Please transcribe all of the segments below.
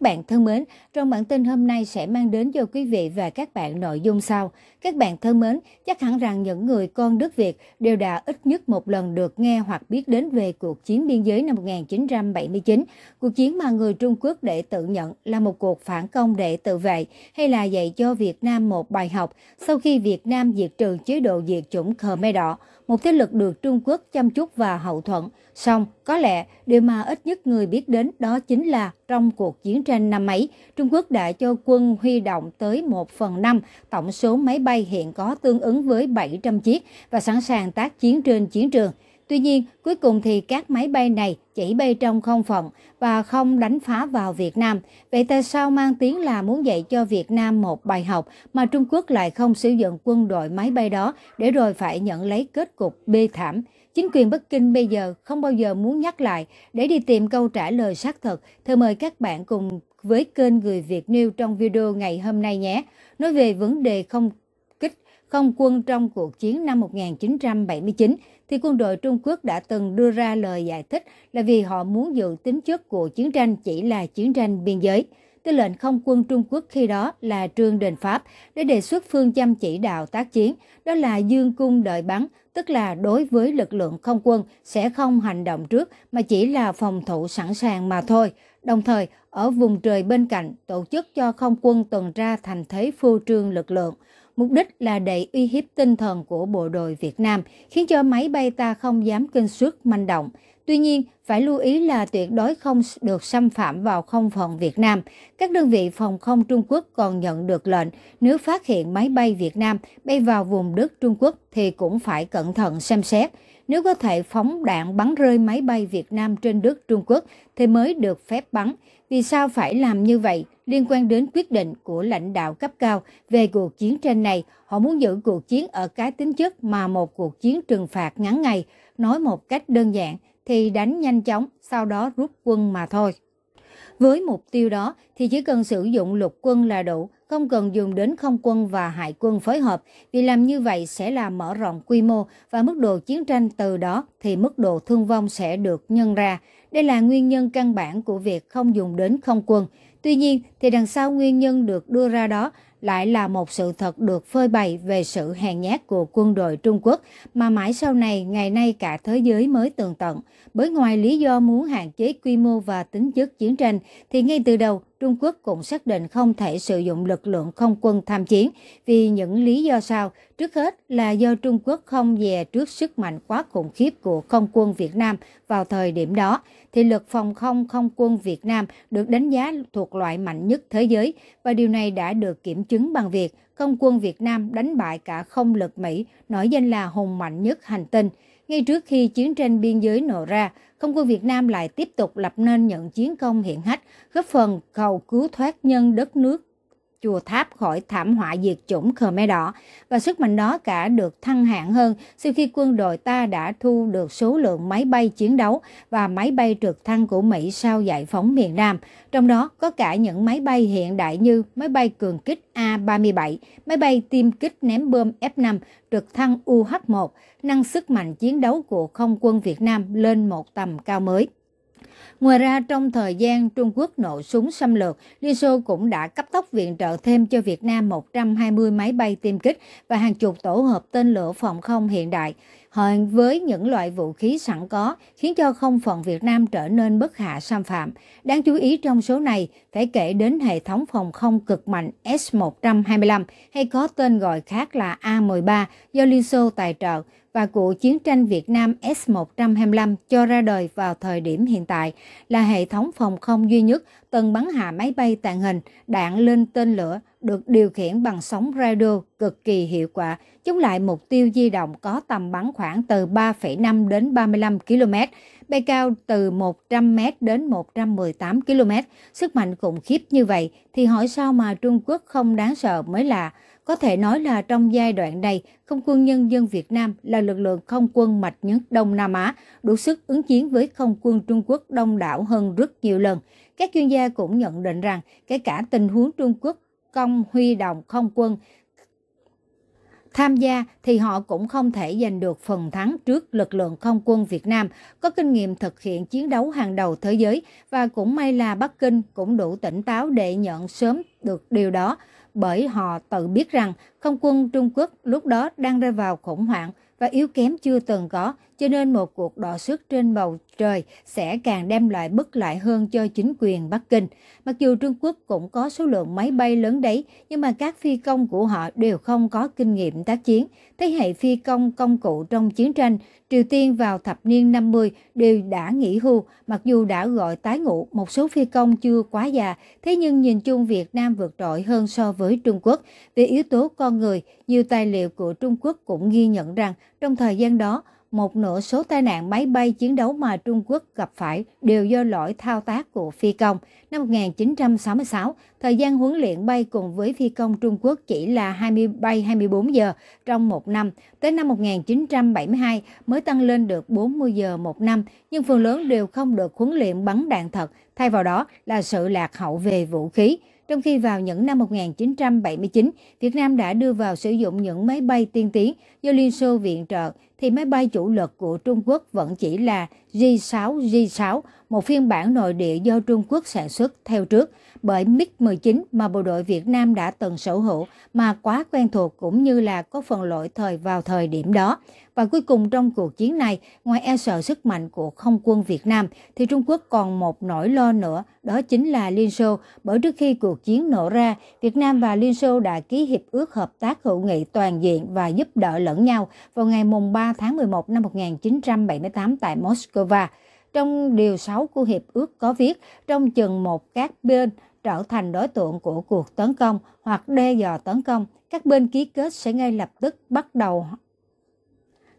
Các bạn thân mến, trong bản tin hôm nay sẽ mang đến cho quý vị và các bạn nội dung sau. Các bạn thân mến, chắc hẳn rằng những người con đất Việt đều đã ít nhất một lần được nghe hoặc biết đến về cuộc chiến biên giới năm 1979. Cuộc chiến mà người Trung Quốc để tự nhận là một cuộc phản công để tự vệ hay là dạy cho Việt Nam một bài học sau khi Việt Nam diệt trừ chế độ diệt chủng Khmer Đỏ một thế lực được Trung Quốc chăm chút và hậu thuẫn. Song, có lẽ điều mà ít nhất người biết đến đó chính là trong cuộc chiến tranh năm ấy, Trung Quốc đã cho quân huy động tới 1 phần 5 tổng số máy bay hiện có tương ứng với 700 chiếc và sẵn sàng tác chiến trên chiến trường. Tuy nhiên, cuối cùng thì các máy bay này chỉ bay trong không phận và không đánh phá vào Việt Nam. Vậy tại sao mang tiếng là muốn dạy cho Việt Nam một bài học mà Trung Quốc lại không sử dụng quân đội máy bay đó để rồi phải nhận lấy kết cục bê thảm? Chính quyền Bắc Kinh bây giờ không bao giờ muốn nhắc lại để đi tìm câu trả lời xác thực. Thưa mời các bạn cùng với kênh Người Việt News trong video ngày hôm nay nhé. Nói về vấn đề không kích không quân trong cuộc chiến năm 1979, thì quân đội Trung Quốc đã từng đưa ra lời giải thích là vì họ muốn giữ tính chất của chiến tranh chỉ là chiến tranh biên giới. Tư lệnh không quân Trung Quốc khi đó là Trương Đình Pháp đã đề xuất phương châm chỉ đạo tác chiến, đó là dương cung đợi bắn, tức là đối với lực lượng không quân sẽ không hành động trước mà chỉ là phòng thủ sẵn sàng mà thôi. Đồng thời, ở vùng trời bên cạnh tổ chức cho không quân tuần tra thành thế phô trương lực lượng mục đích là để uy hiếp tinh thần của bộ đội Việt Nam, khiến cho máy bay ta không dám kinh suất manh động. Tuy nhiên, phải lưu ý là tuyệt đối không được xâm phạm vào không phận Việt Nam. Các đơn vị phòng không Trung Quốc còn nhận được lệnh nếu phát hiện máy bay Việt Nam bay vào vùng đất Trung Quốc thì cũng phải cẩn thận xem xét. Nếu có thể phóng đạn bắn rơi máy bay Việt Nam trên đất Trung Quốc thì mới được phép bắn. Vì sao phải làm như vậy? Liên quan đến quyết định của lãnh đạo cấp cao về cuộc chiến tranh này, họ muốn giữ cuộc chiến ở cái tính chất mà một cuộc chiến trừng phạt ngắn ngày. Nói một cách đơn giản thì đánh nhanh chóng, sau đó rút quân mà thôi. Với mục tiêu đó thì chỉ cần sử dụng lục quân là đủ, không cần dùng đến không quân và hải quân phối hợp vì làm như vậy sẽ là mở rộng quy mô và mức độ chiến tranh từ đó thì mức độ thương vong sẽ được nhân ra. Đây là nguyên nhân căn bản của việc không dùng đến không quân. Tuy nhiên thì đằng sau nguyên nhân được đưa ra đó lại là một sự thật được phơi bày về sự hèn nhát của quân đội Trung Quốc mà mãi sau này ngày nay cả thế giới mới tường tận. Bởi ngoài lý do muốn hạn chế quy mô và tính chất chiến tranh thì ngay từ đầu Trung Quốc cũng xác định không thể sử dụng lực lượng không quân tham chiến vì những lý do sau. Trước hết là do Trung Quốc không dè trước sức mạnh quá khủng khiếp của không quân Việt Nam vào thời điểm đó. Thì lực phòng không không quân Việt Nam được đánh giá thuộc loại mạnh nhất thế giới và điều này đã được kiểm chứng bằng việc không quân Việt Nam đánh bại cả không lực Mỹ, nổi danh là hùng mạnh nhất hành tinh. Ngay trước khi chiến tranh biên giới nổ ra, không quân Việt Nam lại tiếp tục lập nên những chiến công hiển hách, góp phần cầu cứu thoát nhân đất nước chùa tháp khỏi thảm họa diệt chủng Khmer Đỏ và sức mạnh đó cả được thăng hạng hơn sau khi quân đội ta đã thu được số lượng máy bay chiến đấu và máy bay trực thăng của Mỹ sau giải phóng miền Nam. Trong đó có cả những máy bay hiện đại như máy bay cường kích A-37, máy bay tiêm kích ném bom F-5, trực thăng UH-1, nâng sức mạnh chiến đấu của không quân Việt Nam lên một tầm cao mới. Ngoài ra, trong thời gian Trung Quốc nổ súng xâm lược, Liên Xô cũng đã cấp tốc viện trợ thêm cho Việt Nam 120 máy bay tiêm kích và hàng chục tổ hợp tên lửa phòng không hiện đại. hợp với những loại vũ khí sẵn có, khiến cho không phận Việt Nam trở nên bất hạ xâm phạm. Đáng chú ý trong số này, phải kể đến hệ thống phòng không cực mạnh S-125 hay có tên gọi khác là A-13 do Liên Xô tài trợ, và cụ chiến tranh Việt Nam S-125 cho ra đời vào thời điểm hiện tại là hệ thống phòng không duy nhất tần bắn hạ máy bay tàng hình, đạn lên tên lửa được điều khiển bằng sóng radio cực kỳ hiệu quả, chống lại mục tiêu di động có tầm bắn khoảng từ 3,5 đến 35 km, bay cao từ 100 m đến 118 km. Sức mạnh khủng khiếp như vậy thì hỏi sao mà Trung Quốc không đáng sợ mới là có thể nói là trong giai đoạn này, Không quân Nhân dân Việt Nam là lực lượng không quân mạnh nhất Đông Nam Á, đủ sức ứng chiến với không quân Trung Quốc đông đảo hơn rất nhiều lần. Các chuyên gia cũng nhận định rằng, kể cả tình huống Trung Quốc công huy động không quân tham gia thì họ cũng không thể giành được phần thắng trước lực lượng không quân Việt Nam có kinh nghiệm thực hiện chiến đấu hàng đầu thế giới và cũng may là Bắc Kinh cũng đủ tỉnh táo để nhận sớm được điều đó bởi họ tự biết rằng không quân Trung Quốc lúc đó đang rơi vào khủng hoảng và yếu kém chưa từng có, cho nên một cuộc đọ sức trên bầu trời sẽ càng đem lại bất lợi hơn cho chính quyền Bắc Kinh. Mặc dù Trung Quốc cũng có số lượng máy bay lớn đấy, nhưng mà các phi công của họ đều không có kinh nghiệm tác chiến. Thế hệ phi công công cụ trong chiến tranh Triều Tiên vào thập niên 50 đều đã nghỉ hưu, mặc dù đã gọi tái ngũ, một số phi công chưa quá già, thế nhưng nhìn chung Việt Nam vượt trội hơn so với Trung Quốc. Về yếu tố con người, nhiều tài liệu của Trung Quốc cũng ghi nhận rằng trong thời gian đó, một nửa số tai nạn máy bay chiến đấu mà Trung Quốc gặp phải đều do lỗi thao tác của phi công. Năm 1966, thời gian huấn luyện bay cùng với phi công Trung Quốc chỉ là 20 bay 24 giờ trong một năm. Tới năm 1972 mới tăng lên được 40 giờ một năm, nhưng phần lớn đều không được huấn luyện bắn đạn thật, thay vào đó là sự lạc hậu về vũ khí. Trong khi vào những năm 1979, Việt Nam đã đưa vào sử dụng những máy bay tiên tiến do Liên Xô viện trợ, thì máy bay chủ lực của Trung Quốc vẫn chỉ là J-6, J-6, một phiên bản nội địa do Trung Quốc sản xuất theo trước – bởi MiG-19 mà bộ đội Việt Nam đã từng sở hữu mà quá quen thuộc cũng như là có phần lỗi thời vào thời điểm đó. Và cuối cùng trong cuộc chiến này, ngoài e sợ sức mạnh của không quân Việt Nam, thì Trung Quốc còn một nỗi lo nữa, đó chính là Liên Xô. Bởi trước khi cuộc chiến nổ ra, Việt Nam và Liên Xô đã ký hiệp ước hợp tác hữu nghị toàn diện và giúp đỡ lẫn nhau vào ngày mùng 3 tháng 11 năm 1978 tại Moscow. Trong điều 6 của hiệp ước có viết, trong chừng một các bên trở thành đối tượng của cuộc tấn công hoặc đe dọa tấn công, các bên ký kết sẽ ngay lập tức bắt đầu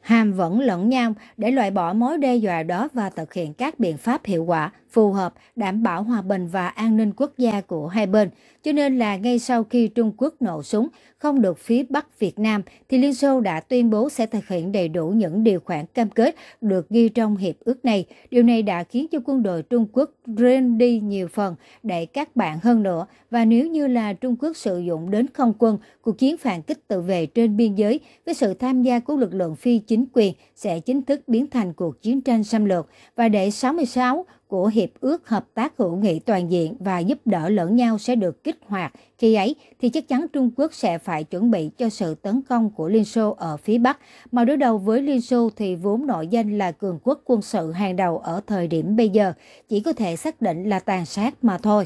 hàm vẫn lẫn nhau để loại bỏ mối đe dọa đó và thực hiện các biện pháp hiệu quả, phù hợp, đảm bảo hòa bình và an ninh quốc gia của hai bên. Cho nên là ngay sau khi Trung Quốc nổ súng, không được phía Bắc Việt Nam, thì Liên Xô đã tuyên bố sẽ thực hiện đầy đủ những điều khoản cam kết được ghi trong hiệp ước này. Điều này đã khiến cho quân đội Trung Quốc rên đi nhiều phần để các bạn hơn nữa. Và nếu như là Trung Quốc sử dụng đến không quân, cuộc chiến phản kích tự vệ trên biên giới với sự tham gia của lực lượng phi chính quyền sẽ chính thức biến thành cuộc chiến tranh xâm lược. Và để 66 của Hiệp ước Hợp tác Hữu nghị Toàn diện và giúp đỡ lẫn nhau sẽ được kích hoạt, khi ấy thì chắc chắn Trung Quốc sẽ phải chuẩn bị cho sự tấn công của Liên Xô ở phía Bắc, mà đối đầu với Liên Xô thì vốn nội danh là cường quốc quân sự hàng đầu ở thời điểm bây giờ, chỉ có thể xác định là tàn sát mà thôi.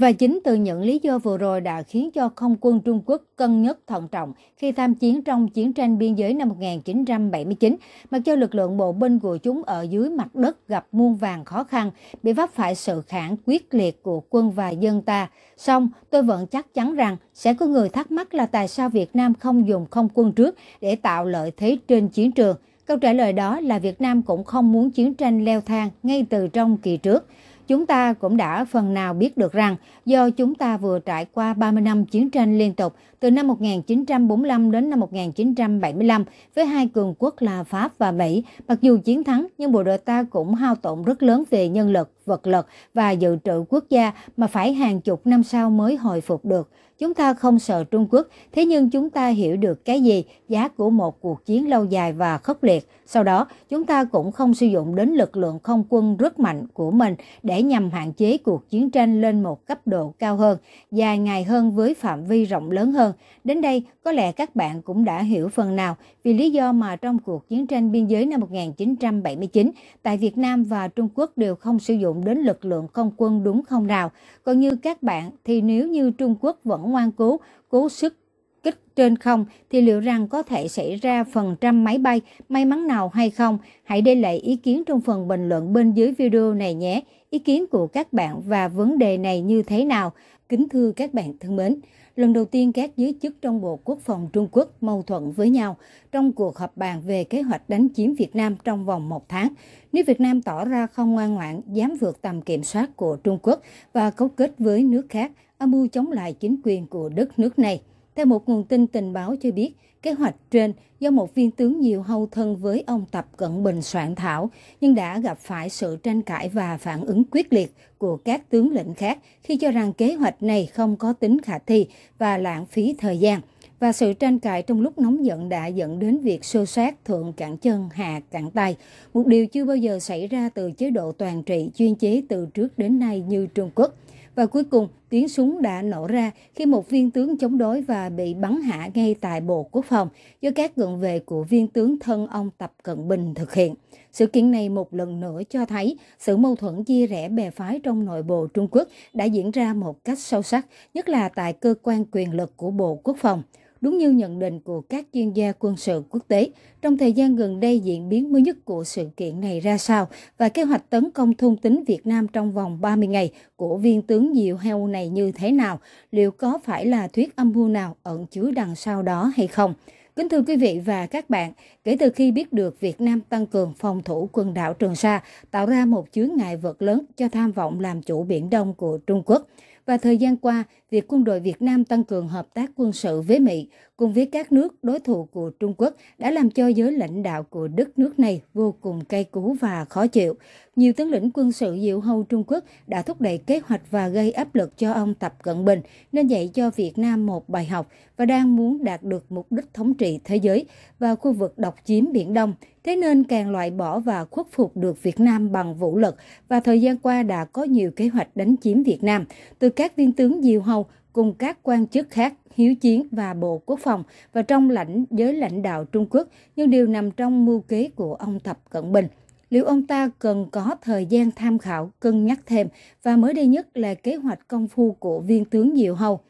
Và chính từ những lý do vừa rồi đã khiến cho không quân Trung Quốc cân nhắc thận trọng khi tham chiến trong chiến tranh biên giới năm 1979, mặc cho lực lượng bộ binh của chúng ở dưới mặt đất gặp muôn vàng khó khăn, bị vấp phải sự kháng quyết liệt của quân và dân ta. Song, tôi vẫn chắc chắn rằng sẽ có người thắc mắc là tại sao Việt Nam không dùng không quân trước để tạo lợi thế trên chiến trường. Câu trả lời đó là Việt Nam cũng không muốn chiến tranh leo thang ngay từ trong kỳ trước chúng ta cũng đã phần nào biết được rằng do chúng ta vừa trải qua 30 năm chiến tranh liên tục từ năm 1945 đến năm 1975 với hai cường quốc là Pháp và Mỹ. Mặc dù chiến thắng, nhưng bộ đội ta cũng hao tổn rất lớn về nhân lực, vật lực và dự trữ quốc gia mà phải hàng chục năm sau mới hồi phục được. Chúng ta không sợ Trung Quốc, thế nhưng chúng ta hiểu được cái gì giá của một cuộc chiến lâu dài và khốc liệt. Sau đó, chúng ta cũng không sử dụng đến lực lượng không quân rất mạnh của mình để nhằm hạn chế cuộc chiến tranh lên một cấp độ cao hơn, dài ngày hơn với phạm vi rộng lớn hơn Đến đây, có lẽ các bạn cũng đã hiểu phần nào vì lý do mà trong cuộc chiến tranh biên giới năm 1979 tại Việt Nam và Trung Quốc đều không sử dụng đến lực lượng không quân đúng không nào. Còn như các bạn thì nếu như Trung Quốc vẫn ngoan cố, cố sức kích trên không thì liệu rằng có thể xảy ra phần trăm máy bay may mắn nào hay không? Hãy để lại ý kiến trong phần bình luận bên dưới video này nhé. Ý kiến của các bạn và vấn đề này như thế nào? Kính thưa các bạn thân mến, lần đầu tiên các giới chức trong Bộ Quốc phòng Trung Quốc mâu thuẫn với nhau trong cuộc họp bàn về kế hoạch đánh chiếm Việt Nam trong vòng một tháng, nếu Việt Nam tỏ ra không ngoan ngoãn, dám vượt tầm kiểm soát của Trung Quốc và cấu kết với nước khác, âm mưu chống lại chính quyền của đất nước này. Theo một nguồn tin tình báo cho biết, kế hoạch trên do một viên tướng nhiều hậu thân với ông Tập Cận Bình soạn thảo, nhưng đã gặp phải sự tranh cãi và phản ứng quyết liệt của các tướng lĩnh khác khi cho rằng kế hoạch này không có tính khả thi và lãng phí thời gian. Và sự tranh cãi trong lúc nóng giận đã dẫn đến việc xô sát thượng cản chân hạ cản tay, một điều chưa bao giờ xảy ra từ chế độ toàn trị chuyên chế từ trước đến nay như Trung Quốc. Và cuối cùng, tiếng súng đã nổ ra khi một viên tướng chống đối và bị bắn hạ ngay tại Bộ Quốc phòng do các cận vệ của viên tướng thân ông Tập Cận Bình thực hiện. Sự kiện này một lần nữa cho thấy sự mâu thuẫn chia rẽ bè phái trong nội bộ Trung Quốc đã diễn ra một cách sâu sắc, nhất là tại cơ quan quyền lực của Bộ Quốc phòng. Đúng như nhận định của các chuyên gia quân sự quốc tế, trong thời gian gần đây diễn biến mới nhất của sự kiện này ra sao và kế hoạch tấn công thông tính Việt Nam trong vòng 30 ngày của viên tướng Diệu Heo này như thế nào, liệu có phải là thuyết âm mưu nào ẩn chứa đằng sau đó hay không? Kính thưa quý vị và các bạn, kể từ khi biết được Việt Nam tăng cường phòng thủ quần đảo Trường Sa, tạo ra một chướng ngại vật lớn cho tham vọng làm chủ Biển Đông của Trung Quốc – và thời gian qua, việc quân đội Việt Nam tăng cường hợp tác quân sự với Mỹ cùng với các nước đối thủ của Trung Quốc đã làm cho giới lãnh đạo của đất nước này vô cùng cay cú và khó chịu. Nhiều tướng lĩnh quân sự diệu hầu Trung Quốc đã thúc đẩy kế hoạch và gây áp lực cho ông Tập Cận Bình nên dạy cho Việt Nam một bài học và đang muốn đạt được mục đích thống trị thế giới và khu vực độc chiếm Biển Đông Thế nên càng loại bỏ và khuất phục được Việt Nam bằng vũ lực và thời gian qua đã có nhiều kế hoạch đánh chiếm Việt Nam, từ các viên tướng Diêu Hầu cùng các quan chức khác hiếu chiến và Bộ Quốc phòng và trong lãnh giới lãnh đạo Trung Quốc, nhưng điều nằm trong mưu kế của ông Tập Cận Bình liệu ông ta cần có thời gian tham khảo, cân nhắc thêm và mới đây nhất là kế hoạch công phu của viên tướng Diệu Hầu.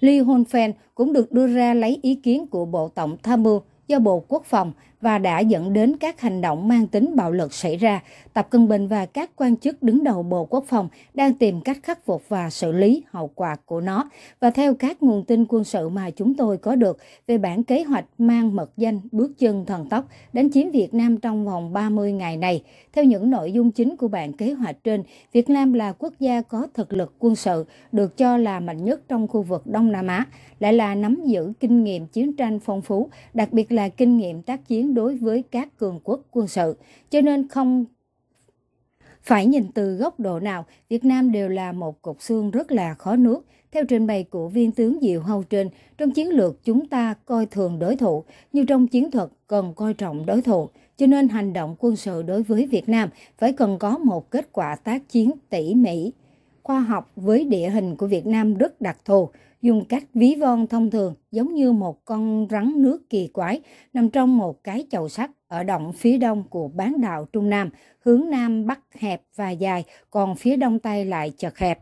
Lee Honfen cũng được đưa ra lấy ý kiến của Bộ Tổng Tham mưu do Bộ Quốc phòng và đã dẫn đến các hành động mang tính bạo lực xảy ra. Tập Cân Bình và các quan chức đứng đầu Bộ Quốc phòng đang tìm cách khắc phục và xử lý hậu quả của nó. Và theo các nguồn tin quân sự mà chúng tôi có được về bản kế hoạch mang mật danh bước chân thần tốc đánh chiếm Việt Nam trong vòng 30 ngày này, theo những nội dung chính của bản kế hoạch trên, Việt Nam là quốc gia có thực lực quân sự được cho là mạnh nhất trong khu vực Đông Nam Á, lại là nắm giữ kinh nghiệm chiến tranh phong phú, đặc biệt là kinh nghiệm tác chiến đối với các cường quốc quân sự, cho nên không phải nhìn từ góc độ nào, Việt Nam đều là một cục xương rất là khó nuốt. Theo trình bày của viên tướng Diệu Hầu Trên, trong chiến lược chúng ta coi thường đối thủ, như trong chiến thuật cần coi trọng đối thủ, cho nên hành động quân sự đối với Việt Nam phải cần có một kết quả tác chiến tỉ mỉ, khoa học với địa hình của Việt Nam rất đặc thù, dùng cách ví von thông thường giống như một con rắn nước kỳ quái nằm trong một cái chậu sắt ở động phía đông của bán đảo Trung Nam, hướng Nam bắc hẹp và dài, còn phía đông tây lại chật hẹp.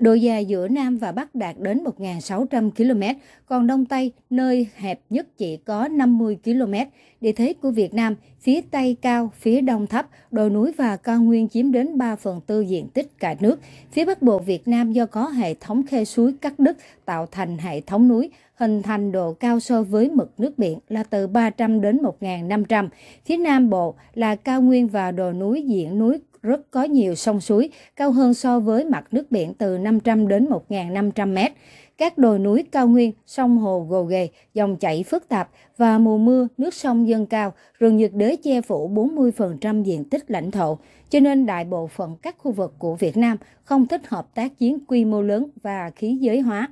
Độ dài giữa Nam và Bắc đạt đến 1.600 km, còn Đông Tây, nơi hẹp nhất chỉ có 50 km. Địa thế của Việt Nam, phía Tây cao, phía Đông thấp, đồi núi và cao nguyên chiếm đến 3 phần tư diện tích cả nước. Phía Bắc Bộ Việt Nam do có hệ thống khe suối cắt đứt tạo thành hệ thống núi, hình thành độ cao so với mực nước biển là từ 300 đến 1.500. Phía Nam Bộ là cao nguyên và đồi núi diện núi rất có nhiều sông suối, cao hơn so với mặt nước biển từ 500 đến 1.500 mét. Các đồi núi cao nguyên, sông hồ gồ ghề, dòng chảy phức tạp và mùa mưa nước sông dâng cao, rừng nhiệt đới che phủ 40% diện tích lãnh thổ, cho nên đại bộ phận các khu vực của Việt Nam không thích hợp tác chiến quy mô lớn và khí giới hóa.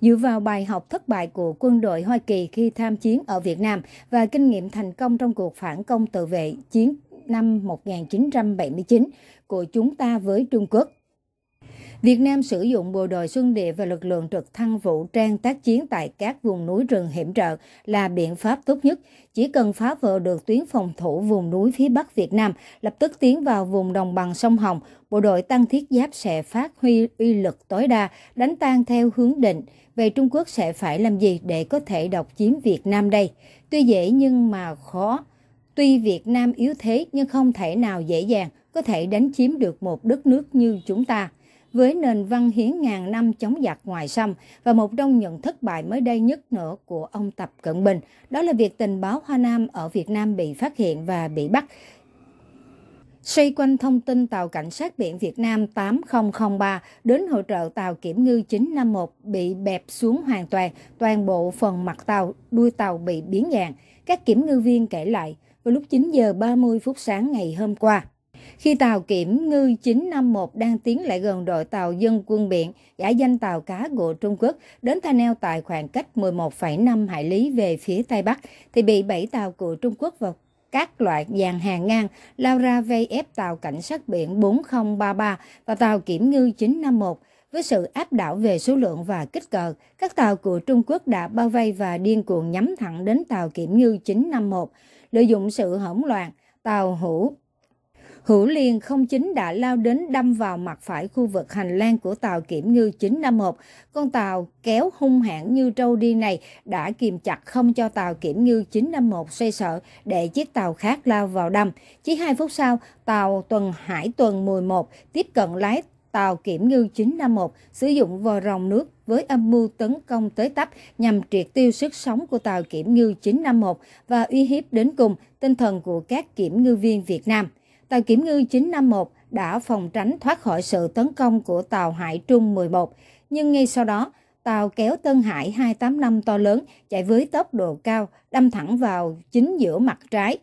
Dựa vào bài học thất bại của quân đội Hoa Kỳ khi tham chiến ở Việt Nam và kinh nghiệm thành công trong cuộc phản công tự vệ chiến năm 1979 của chúng ta với Trung Quốc. Việt Nam sử dụng bộ đội xuân địa và lực lượng trực thăng vũ trang tác chiến tại các vùng núi rừng hiểm trở là biện pháp tốt nhất. Chỉ cần phá vỡ được tuyến phòng thủ vùng núi phía Bắc Việt Nam, lập tức tiến vào vùng đồng bằng sông Hồng, bộ đội tăng thiết giáp sẽ phát huy uy lực tối đa, đánh tan theo hướng định. Về Trung Quốc sẽ phải làm gì để có thể độc chiếm Việt Nam đây? Tuy dễ nhưng mà khó Tuy Việt Nam yếu thế nhưng không thể nào dễ dàng có thể đánh chiếm được một đất nước như chúng ta. Với nền văn hiến ngàn năm chống giặc ngoài xâm và một trong những thất bại mới đây nhất nữa của ông Tập Cận Bình, đó là việc tình báo Hoa Nam ở Việt Nam bị phát hiện và bị bắt. Xoay quanh thông tin tàu cảnh sát biển Việt Nam 8003 đến hỗ trợ tàu kiểm ngư 951 bị bẹp xuống hoàn toàn, toàn bộ phần mặt tàu, đuôi tàu bị biến dạng. Các kiểm ngư viên kể lại, vào lúc 9 giờ 30 phút sáng ngày hôm qua. Khi tàu kiểm ngư 951 đang tiến lại gần đội tàu dân quân biển giả danh tàu cá của Trung Quốc đến Tha Neo tại khoảng cách 11,5 hải lý về phía Tây Bắc, thì bị bảy tàu của Trung Quốc và các loại dàn hàng ngang lao ra vây ép tàu cảnh sát biển 4033 và tàu kiểm ngư 951. Với sự áp đảo về số lượng và kích cỡ, các tàu của Trung Quốc đã bao vây và điên cuồng nhắm thẳng đến tàu kiểm ngư 951 lợi dụng sự hỗn loạn, Tàu Hữu Hữu Liên 09 đã lao đến đâm vào mặt phải khu vực hành lang của tàu kiểm ngư 951. Con tàu kéo hung hãn như trâu đi này đã kìm chặt không cho tàu kiểm ngư 951 xoay sợ để chiếc tàu khác lao vào đâm. Chỉ 2 phút sau, tàu tuần Hải tuần 11 tiếp cận lái tàu kiểm ngư 951 sử dụng vò rồng nước với âm mưu tấn công tới tấp nhằm triệt tiêu sức sống của tàu kiểm ngư 951 và uy hiếp đến cùng tinh thần của các kiểm ngư viên Việt Nam. Tàu kiểm ngư 951 đã phòng tránh thoát khỏi sự tấn công của tàu Hải Trung 11, nhưng ngay sau đó, Tàu kéo Tân Hải 285 to lớn chạy với tốc độ cao, đâm thẳng vào chính giữa mặt trái.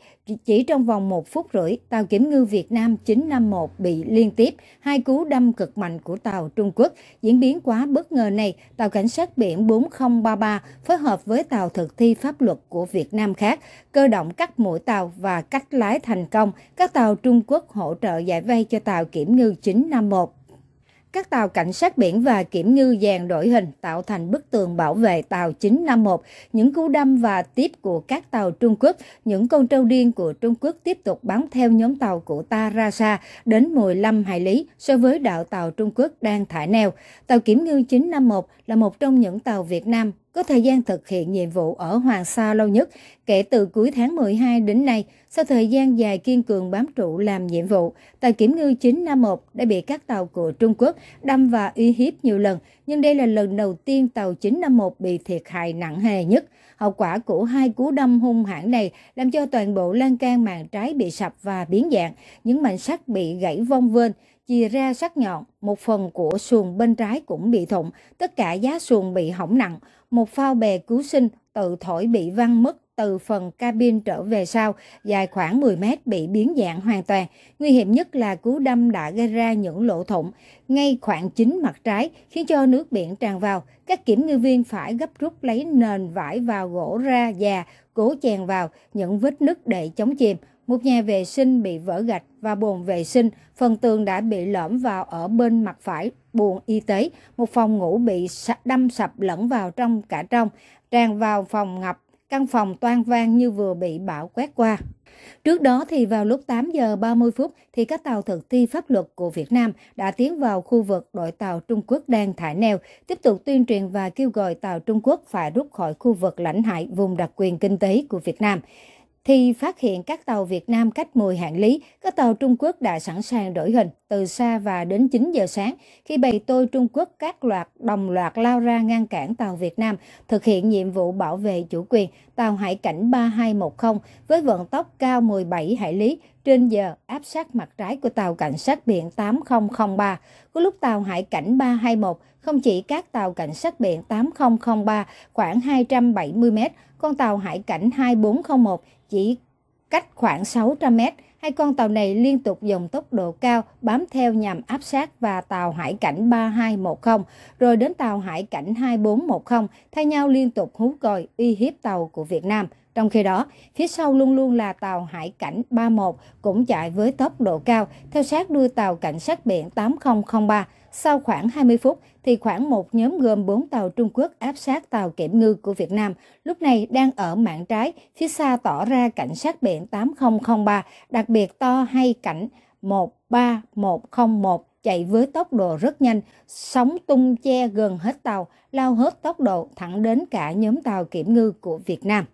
Chỉ trong vòng 1 phút rưỡi, tàu kiểm ngư Việt Nam 951 bị liên tiếp hai cú đâm cực mạnh của tàu Trung Quốc. Diễn biến quá bất ngờ này, tàu cảnh sát biển 4033 phối hợp với tàu thực thi pháp luật của Việt Nam khác, cơ động cắt mũi tàu và cắt lái thành công. Các tàu Trung Quốc hỗ trợ giải vây cho tàu kiểm ngư 951 các tàu cảnh sát biển và kiểm ngư dàn đội hình tạo thành bức tường bảo vệ tàu 951. Những cú đâm và tiếp của các tàu Trung Quốc, những con trâu điên của Trung Quốc tiếp tục bám theo nhóm tàu của ta ra xa đến 15 hải lý so với đạo tàu Trung Quốc đang thả neo. Tàu kiểm ngư 951 là một trong những tàu Việt Nam có thời gian thực hiện nhiệm vụ ở Hoàng Sa lâu nhất kể từ cuối tháng 12 đến nay, sau thời gian dài kiên cường bám trụ làm nhiệm vụ, tàu kiểm ngư 951 đã bị các tàu của Trung Quốc đâm và uy hiếp nhiều lần, nhưng đây là lần đầu tiên tàu 951 bị thiệt hại nặng nề nhất. Hậu quả của hai cú đâm hung hãn này làm cho toàn bộ lan can màng trái bị sập và biến dạng, những mảnh sắt bị gãy vong vênh, chìa ra sắc nhọn, một phần của xuồng bên trái cũng bị thủng, tất cả giá xuồng bị hỏng nặng. Một phao bè cứu sinh tự thổi bị văng mất từ phần cabin trở về sau, dài khoảng 10 mét bị biến dạng hoàn toàn. Nguy hiểm nhất là cú đâm đã gây ra những lỗ thủng ngay khoảng chính mặt trái, khiến cho nước biển tràn vào. Các kiểm ngư viên phải gấp rút lấy nền vải vào gỗ ra già, cố chèn vào những vết nứt để chống chìm. Một nhà vệ sinh bị vỡ gạch và bồn vệ sinh, phần tường đã bị lõm vào ở bên mặt phải, buồng y tế, một phòng ngủ bị đâm sập lẫn vào trong cả trong, tràn vào phòng ngập, căn phòng toan vang như vừa bị bão quét qua. Trước đó thì vào lúc 8 giờ 30 phút thì các tàu thực thi pháp luật của Việt Nam đã tiến vào khu vực đội tàu Trung Quốc đang thả neo, tiếp tục tuyên truyền và kêu gọi tàu Trung Quốc phải rút khỏi khu vực lãnh hải vùng đặc quyền kinh tế của Việt Nam thì phát hiện các tàu Việt Nam cách 10 hạng lý, các tàu Trung Quốc đã sẵn sàng đổi hình từ xa và đến 9 giờ sáng khi bầy tôi Trung Quốc các loạt đồng loạt lao ra ngăn cản tàu Việt Nam thực hiện nhiệm vụ bảo vệ chủ quyền tàu hải cảnh 3210 với vận tốc cao 17 hải lý trên giờ áp sát mặt trái của tàu cảnh sát biển 8003. Có lúc tàu hải cảnh 321 không chỉ các tàu cảnh sát biển 8003 khoảng 270 m, con tàu hải cảnh 2401 chỉ cách khoảng 600 mét, hai con tàu này liên tục dùng tốc độ cao bám theo nhằm áp sát và tàu hải cảnh 3210, rồi đến tàu hải cảnh 2410, thay nhau liên tục hú còi uy hiếp tàu của Việt Nam. Trong khi đó, phía sau luôn luôn là tàu hải cảnh 31 cũng chạy với tốc độ cao, theo sát đuôi tàu cảnh sát biển 8003. Sau khoảng 20 phút thì khoảng một nhóm gồm 4 tàu Trung Quốc áp sát tàu kiểm ngư của Việt Nam, lúc này đang ở mạn trái, phía xa tỏ ra cảnh sát biển 8003, đặc biệt to hay cảnh 13101 chạy với tốc độ rất nhanh, sóng tung che gần hết tàu, lao hết tốc độ thẳng đến cả nhóm tàu kiểm ngư của Việt Nam.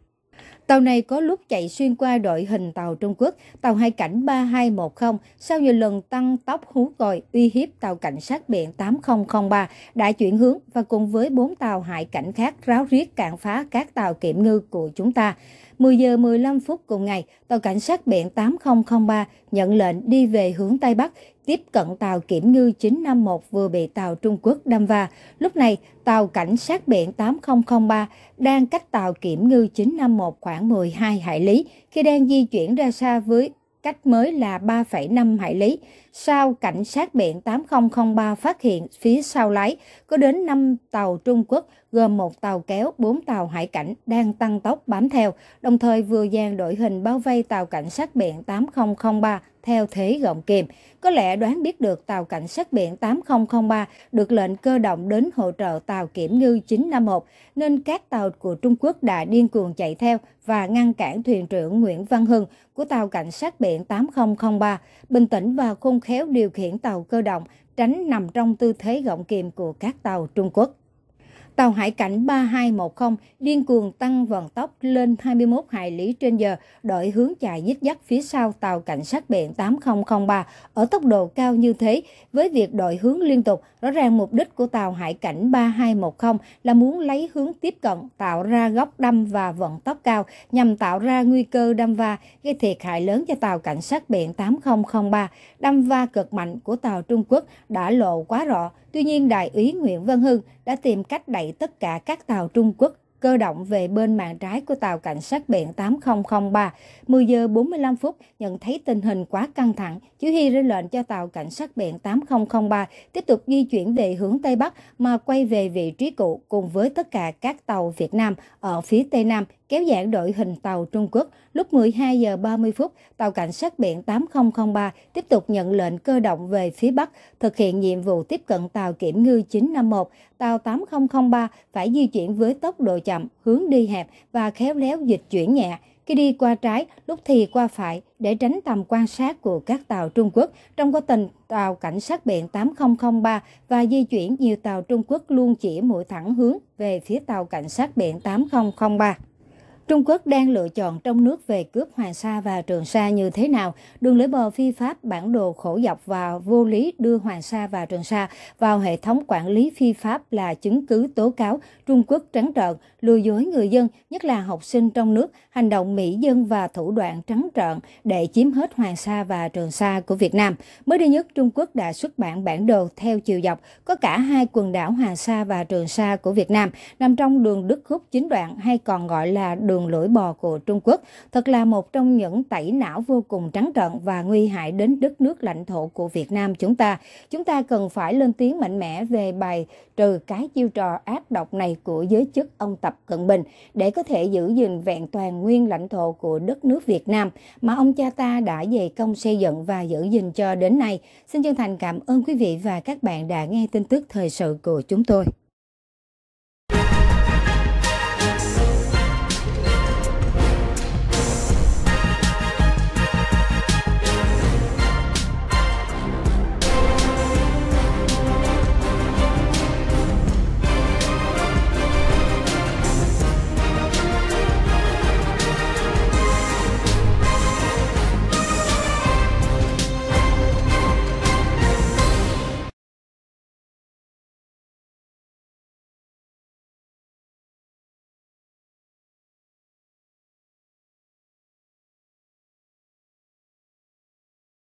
Tàu này có lúc chạy xuyên qua đội hình tàu Trung Quốc, tàu hai cảnh 3210, sau nhiều lần tăng tốc hú còi uy hiếp tàu cảnh sát biển 8003 đã chuyển hướng và cùng với bốn tàu hải cảnh khác ráo riết cản phá các tàu kiểm ngư của chúng ta. 10 giờ 15 phút cùng ngày, tàu cảnh sát biển 8003 nhận lệnh đi về hướng Tây Bắc, tiếp cận tàu kiểm ngư 951 vừa bị tàu Trung Quốc đâm va. Lúc này, tàu cảnh sát biển 8003 đang cách tàu kiểm ngư 951 khoảng 12 hải lý khi đang di chuyển ra xa với cách mới là 3,5 hải lý. Sau cảnh sát biển 8003 phát hiện phía sau lái có đến 5 tàu Trung Quốc gồm một tàu kéo, bốn tàu hải cảnh đang tăng tốc bám theo, đồng thời vừa dàn đội hình bao vây tàu cảnh sát biển 8003 theo thế gọng kìm. Có lẽ đoán biết được tàu cảnh sát biển 8003 được lệnh cơ động đến hỗ trợ tàu kiểm ngư 951, nên các tàu của Trung Quốc đã điên cuồng chạy theo và ngăn cản thuyền trưởng Nguyễn Văn Hưng của tàu cảnh sát biển 8003, bình tĩnh và khôn khéo điều khiển tàu cơ động, tránh nằm trong tư thế gọng kìm của các tàu Trung Quốc. Tàu hải cảnh 3210 điên cuồng tăng vận tốc lên 21 hải lý trên giờ, đổi hướng chạy dít dắt phía sau tàu cảnh sát biển 8003 ở tốc độ cao như thế. Với việc đổi hướng liên tục, rõ ràng mục đích của tàu hải cảnh 3210 là muốn lấy hướng tiếp cận, tạo ra góc đâm và vận tốc cao nhằm tạo ra nguy cơ đâm va, gây thiệt hại lớn cho tàu cảnh sát biển 8003. Đâm va cực mạnh của tàu Trung Quốc đã lộ quá rõ, Tuy nhiên, Đại úy Nguyễn Văn Hưng đã tìm cách đẩy tất cả các tàu Trung Quốc cơ động về bên màn trái của tàu cảnh sát biển 8003. 10 giờ 45 phút, nhận thấy tình hình quá căng thẳng, chỉ huy ra lệnh cho tàu cảnh sát biển 8003 tiếp tục di chuyển về hướng Tây Bắc mà quay về vị trí cũ cùng với tất cả các tàu Việt Nam ở phía Tây Nam kéo giãn đội hình tàu Trung Quốc. Lúc 12 giờ 30 phút, tàu cảnh sát biển 8003 tiếp tục nhận lệnh cơ động về phía Bắc, thực hiện nhiệm vụ tiếp cận tàu kiểm ngư 951 tàu 8003 phải di chuyển với tốc độ chậm, hướng đi hẹp và khéo léo dịch chuyển nhẹ, khi đi qua trái, lúc thì qua phải để tránh tầm quan sát của các tàu Trung Quốc. Trong quá trình tàu cảnh sát biển 8003 và di chuyển, nhiều tàu Trung Quốc luôn chỉ mũi thẳng hướng về phía tàu cảnh sát biển 8003. Trung Quốc đang lựa chọn trong nước về cướp Hoàng Sa và Trường Sa như thế nào, đường lưỡi bò phi pháp bản đồ khổ dọc và vô lý đưa Hoàng Sa và Trường Sa vào hệ thống quản lý phi pháp là chứng cứ tố cáo Trung Quốc trắng trợn, lừa dối người dân, nhất là học sinh trong nước, hành động mỹ dân và thủ đoạn trắng trợn để chiếm hết Hoàng Sa và Trường Sa của Việt Nam. Mới đây nhất, Trung Quốc đã xuất bản bản đồ theo chiều dọc có cả hai quần đảo Hoàng Sa và Trường Sa của Việt Nam nằm trong đường Đức khúc chính đoạn hay còn gọi là đường đường lưỡi bò của Trung Quốc thật là một trong những tẩy não vô cùng trắng trợn và nguy hại đến đất nước lãnh thổ của Việt Nam chúng ta. Chúng ta cần phải lên tiếng mạnh mẽ về bài trừ cái chiêu trò ác độc này của giới chức ông Tập Cận Bình để có thể giữ gìn vẹn toàn nguyên lãnh thổ của đất nước Việt Nam mà ông cha ta đã dày công xây dựng và giữ gìn cho đến nay. Xin chân thành cảm ơn quý vị và các bạn đã nghe tin tức thời sự của chúng tôi.